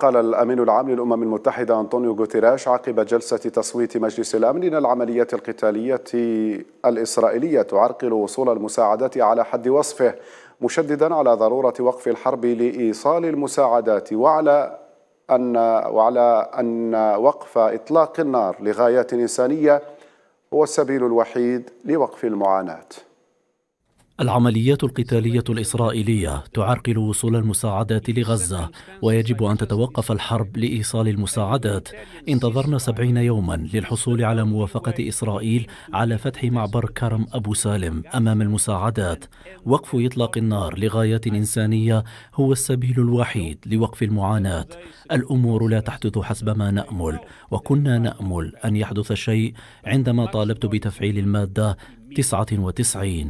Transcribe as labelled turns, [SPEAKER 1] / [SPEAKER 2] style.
[SPEAKER 1] قال الأمين العام للأمم المتحدة أنطونيو غوتيراش عقب جلسة تصويت مجلس الأمن أن العمليات القتالية الإسرائيلية تعرقل وصول المساعدات على حد وصفه مشددا على ضرورة وقف الحرب لإيصال المساعدات وعلى أن وعلى أن وقف إطلاق النار لغايات إنسانية هو السبيل الوحيد لوقف المعاناة
[SPEAKER 2] العمليات القتالية الإسرائيلية تعرقل وصول المساعدات لغزة ويجب أن تتوقف الحرب لإيصال المساعدات انتظرنا سبعين يوما للحصول على موافقة إسرائيل على فتح معبر كرم أبو سالم أمام المساعدات وقف إطلاق النار لغايات إنسانية هو السبيل الوحيد لوقف المعاناة الأمور لا تحدث حسب ما نأمل وكنا نأمل أن يحدث شيء عندما طالبت بتفعيل المادة 99